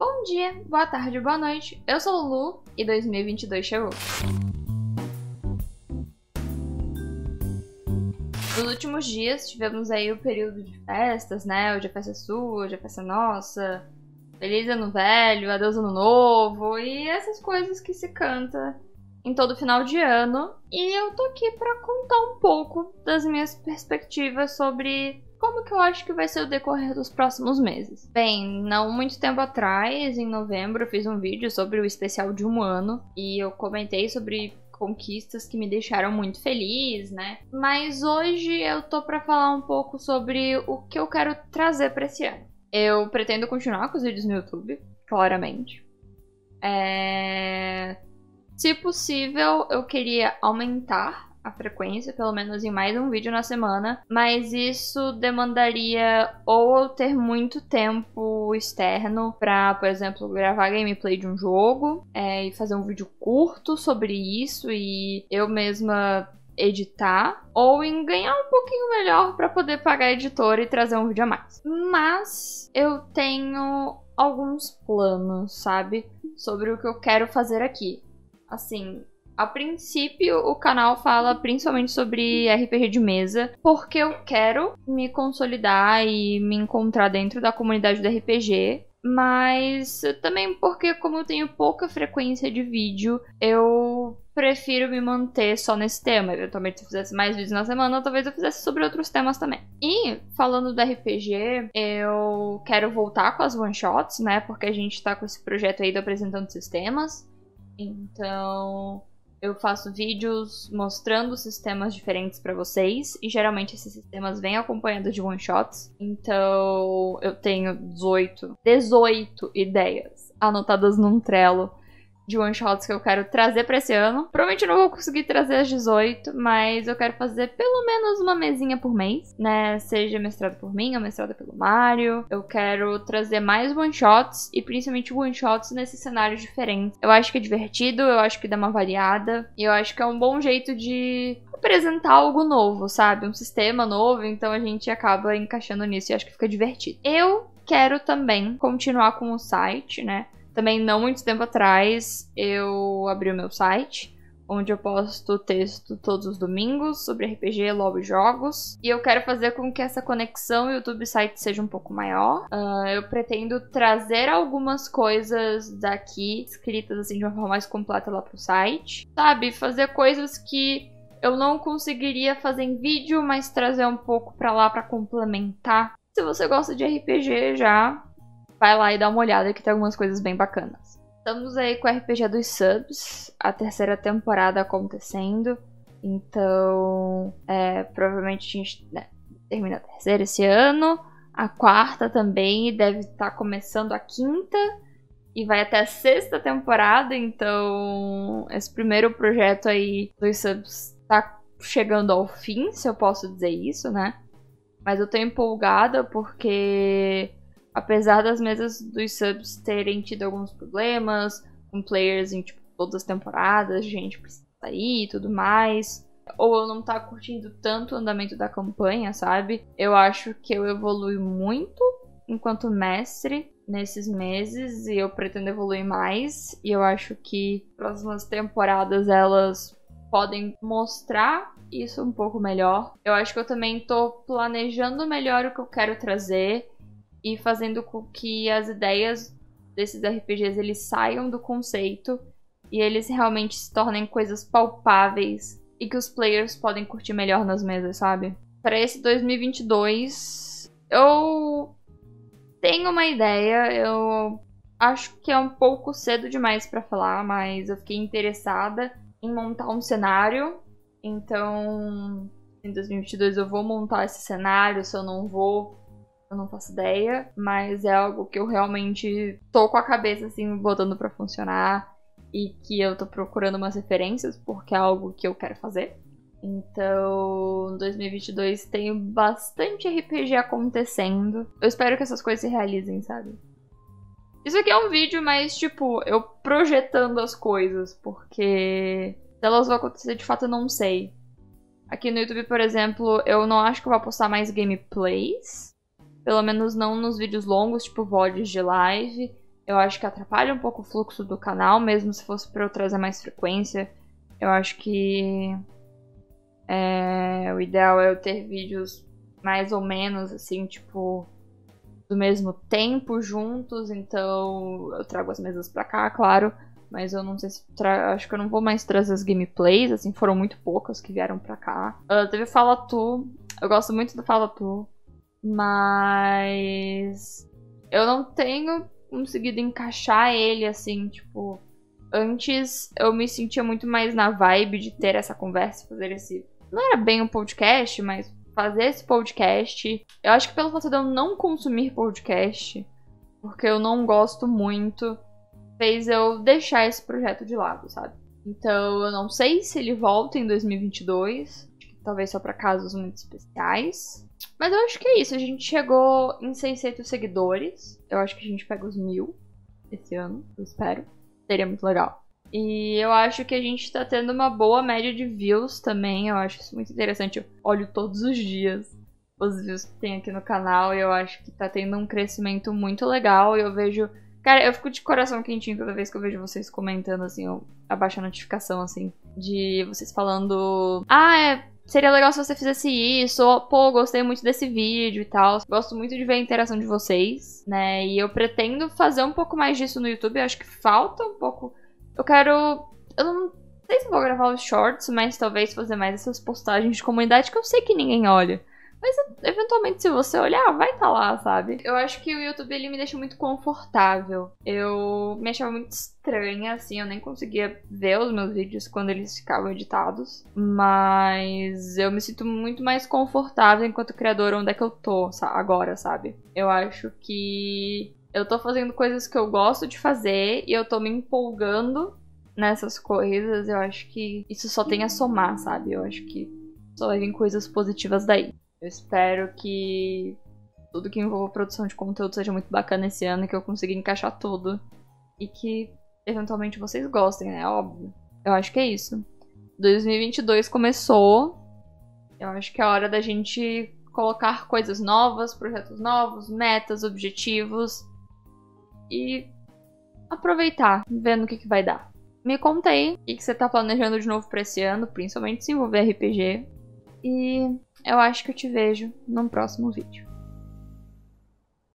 Bom dia, boa tarde, boa noite. Eu sou o Lu e 2022 chegou. Nos últimos dias tivemos aí o período de festas, né? O dia é festa sua, o dia é festa nossa. Feliz ano velho, adeus ano novo e essas coisas que se canta em todo final de ano. E eu tô aqui para contar um pouco das minhas perspectivas sobre como que eu acho que vai ser o decorrer dos próximos meses? Bem, não muito tempo atrás, em novembro, eu fiz um vídeo sobre o especial de um ano e eu comentei sobre conquistas que me deixaram muito feliz, né? Mas hoje eu tô para falar um pouco sobre o que eu quero trazer para esse ano. Eu pretendo continuar com os vídeos no YouTube, claramente. É... Se possível, eu queria aumentar a frequência, pelo menos em mais um vídeo na semana, mas isso demandaria ou eu ter muito tempo externo para, por exemplo, gravar gameplay de um jogo é, e fazer um vídeo curto sobre isso e eu mesma editar ou em ganhar um pouquinho melhor para poder pagar a editora e trazer um vídeo a mais. Mas eu tenho alguns planos, sabe, sobre o que eu quero fazer aqui. Assim, a princípio, o canal fala principalmente sobre RPG de mesa, porque eu quero me consolidar e me encontrar dentro da comunidade do RPG. Mas também porque, como eu tenho pouca frequência de vídeo, eu prefiro me manter só nesse tema. Eventualmente, se eu fizesse mais vídeos na semana, talvez eu fizesse sobre outros temas também. E, falando do RPG, eu quero voltar com as one shots, né? Porque a gente tá com esse projeto aí do Apresentando Sistemas. Então, eu faço vídeos mostrando sistemas diferentes para vocês e geralmente esses sistemas vêm acompanhados de one shots. Então, eu tenho 18, 18 ideias anotadas num Trello de one shots que eu quero trazer para esse ano. Provavelmente não vou conseguir trazer as 18, mas eu quero fazer pelo menos uma mesinha por mês, né? Seja mestrado por mim ou mestrado pelo Mario. Eu quero trazer mais one shots e principalmente one shots nesse cenário diferente. Eu acho que é divertido, eu acho que dá uma variada e eu acho que é um bom jeito de apresentar algo novo, sabe? Um sistema novo, então a gente acaba encaixando nisso e acho que fica divertido. Eu quero também continuar com o site, né? Também não muito tempo atrás eu abri o meu site, onde eu posto texto todos os domingos sobre RPG, LoL jogos. E eu quero fazer com que essa conexão YouTube site seja um pouco maior. Uh, eu pretendo trazer algumas coisas daqui escritas assim de uma forma mais completa lá pro site. Sabe, fazer coisas que eu não conseguiria fazer em vídeo, mas trazer um pouco para lá para complementar. Se você gosta de RPG já, vai lá e dá uma olhada que tem algumas coisas bem bacanas. Estamos aí com o RPG dos subs, a terceira temporada acontecendo. Então, é, provavelmente a gente né, termina a terceira esse ano, a quarta também, deve estar tá começando a quinta e vai até a sexta temporada. Então, esse primeiro projeto aí dos subs tá chegando ao fim, se eu posso dizer isso, né? Mas eu tô empolgada porque apesar das mesas dos subs terem tido alguns problemas, com players em tipo, todas as temporadas, gente precisa sair e tudo mais. Ou eu não tá curtindo tanto o andamento da campanha, sabe? Eu acho que eu evolui muito enquanto mestre nesses meses e eu pretendo evoluir mais. E eu acho que próximas temporadas elas podem mostrar isso um pouco melhor. Eu acho que eu também tô planejando melhor o que eu quero trazer e fazendo com que as ideias desses RPGs eles saiam do conceito e eles realmente se tornem coisas palpáveis e que os players podem curtir melhor nas mesas, sabe? Para esse 2022, eu tenho uma ideia, eu acho que é um pouco cedo demais para falar, mas eu fiquei interessada em montar um cenário. Então, em 2022 eu vou montar esse cenário, se eu não vou, eu não faço ideia, mas é algo que eu realmente tô com a cabeça assim botando para funcionar e que eu tô procurando umas referências porque é algo que eu quero fazer. Então, 2022 tem bastante RPG acontecendo. Eu espero que essas coisas se realizem, sabe? Isso aqui é um vídeo, mas tipo, eu projetando as coisas, porque se elas vão acontecer de fato eu não sei. Aqui no YouTube, por exemplo, eu não acho que eu vou postar mais gameplays. Pelo menos não nos vídeos longos, tipo VODs de live. Eu acho que atrapalha um pouco o fluxo do canal, mesmo se fosse para eu trazer mais frequência. Eu acho que é, o ideal é eu ter vídeos mais ou menos assim, tipo, do mesmo tempo juntos, então eu trago as mesas pra cá, claro. Mas eu não sei se. Tra... Acho que eu não vou mais trazer as gameplays, assim, foram muito poucas que vieram pra cá. Uh, teve Fala Tu. Eu gosto muito do Fala Tu. Mas eu não tenho conseguido encaixar ele assim, tipo. Antes eu me sentia muito mais na vibe de ter essa conversa, fazer esse. Não era bem um podcast, mas fazer esse podcast. Eu acho que pelo fato de eu não consumir podcast, porque eu não gosto muito, fez eu deixar esse projeto de lado, sabe? Então eu não sei se ele volta em 2022 talvez só para casos muito especiais. Mas eu acho que é isso. A gente chegou em 600 seguidores. Eu acho que a gente pega os mil esse ano, eu espero. Seria muito legal. E eu acho que a gente tá tendo uma boa média de views também. Eu acho isso muito interessante. Eu olho todos os dias os views que tem aqui no canal. E eu acho que tá tendo um crescimento muito legal. E eu vejo. Cara, eu fico de coração quentinho toda vez que eu vejo vocês comentando, assim, eu abaixo a notificação, assim, de vocês falando. Ah, é seria legal se você fizesse isso, ou, pô, gostei muito desse vídeo e tal. Gosto muito de ver a interação de vocês, né? E eu pretendo fazer um pouco mais disso no YouTube, eu acho que falta um pouco. Eu quero. Eu não sei se vou gravar os shorts, mas talvez fazer mais essas postagens de comunidade que eu sei que ninguém olha. Mas eventualmente, se você olhar, vai estar tá lá, sabe? Eu acho que o YouTube ele me deixa muito confortável. Eu me achava muito estranha, assim, eu nem conseguia ver os meus vídeos quando eles ficavam editados. Mas eu me sinto muito mais confortável enquanto criadora onde é que eu tô agora, sabe? Eu acho que eu tô fazendo coisas que eu gosto de fazer e eu tô me empolgando nessas coisas. Eu acho que isso só tem a somar, sabe? Eu acho que só vai vir coisas positivas daí. Eu espero que tudo que envolva produção de conteúdo seja muito bacana esse ano, que eu consiga encaixar tudo. E que eventualmente vocês gostem, né? Óbvio. Eu acho que é isso. 2022 começou. Eu acho que é hora da gente colocar coisas novas, projetos novos, metas, objetivos. E aproveitar, vendo o que, que vai dar. Me conta aí o que, que você tá planejando de novo pra esse ano, principalmente se envolver RPG. E eu acho que eu te vejo num próximo vídeo.